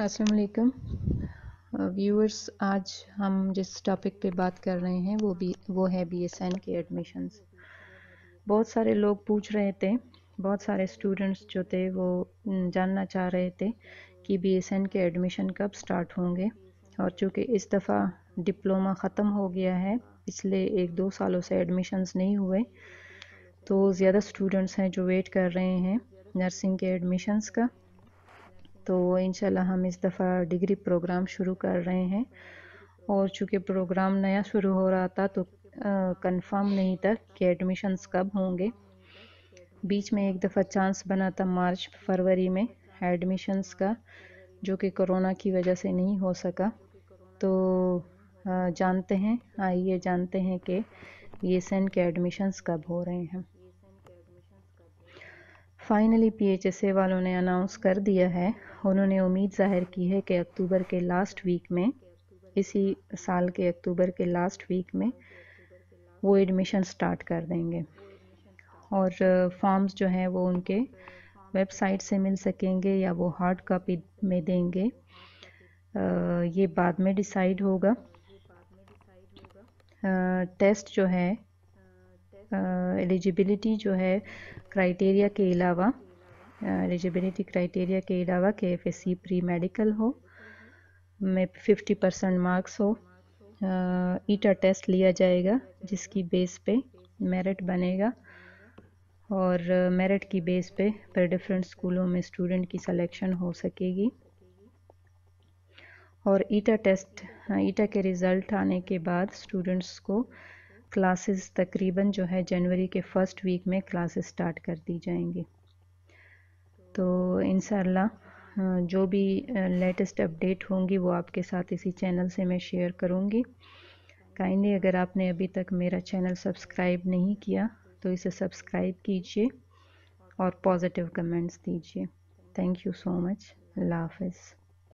अस्सलाम वालेकुम व्यूअर्स आज हम जिस टॉपिक पे बात कर रहे हैं वो भी वो है बीएसएन के एडमिशन्स बहुत सारे लोग पूछ रहे थे बहुत सारे स्टूडेंट्स जो थे वो जानना चाह रहे थे कि बीएसएन के एडमिशन कब स्टार्ट होंगे और चूँकि इस दफ़ा डिप्लोमा ख़त्म हो गया है पिछले एक दो सालों से एडमिशन्स नहीं हुए तो ज़्यादा स्टूडेंट्स हैं जो वेट कर रहे हैं नर्सिंग के एडमिशन्स का तो इन हम इस दफ़ा डिग्री प्रोग्राम शुरू कर रहे हैं और चूँकि प्रोग्राम नया शुरू हो रहा था तो कंफर्म नहीं था कि एडमिशन्स कब होंगे बीच में एक दफ़ा चांस बना था मार्च फरवरी में एडमिशन्स का जो कि कोरोना की वजह से नहीं हो सका तो जानते हैं आइए जानते हैं कि ये सेन के एडमिशन्स कब हो रहे हैं फाइनली पीएचएसए वालों ने अनाउंस कर दिया है उन्होंने उम्मीद ज़ाहिर की है कि अक्टूबर के लास्ट वीक में इसी साल के अक्टूबर के लास्ट वीक में वो एडमिशन स्टार्ट कर देंगे और फॉर्म्स जो हैं वो उनके वेबसाइट से मिल सकेंगे या वो हार्ड कॉपी में देंगे आ, ये बाद में डिसाइड होगा आ, टेस्ट जो है एलिजिबिलिटी जो है क्राइटेरिया के अलावा एलिजिबिलिटी क्राइटेरिया के अलावा के F S C premedical हो में फिफ्टी परसेंट मार्क्स हो ईटा टेस्ट e लिया जाएगा जिसकी बेस पे मेरिट बनेगा और मेरिट की बेस पे पर डिफरेंट स्कूलों में स्टूडेंट की सिलेक्शन हो सकेगी और ईटा टेस्ट ईटा के रिज़ल्ट आने के बाद स्टूडेंट्स को क्लासेस तकरीबन जो है जनवरी के फर्स्ट वीक में क्लासेस स्टार्ट कर दी जाएंगी तो इन जो भी लेटेस्ट अपडेट होंगी वो आपके साथ इसी चैनल से मैं शेयर करूँगी काइंडली अगर आपने अभी तक मेरा चैनल सब्सक्राइब नहीं किया तो इसे सब्सक्राइब कीजिए और पॉजिटिव कमेंट्स दीजिए थैंक यू सो मच अल्लाह हाफिज़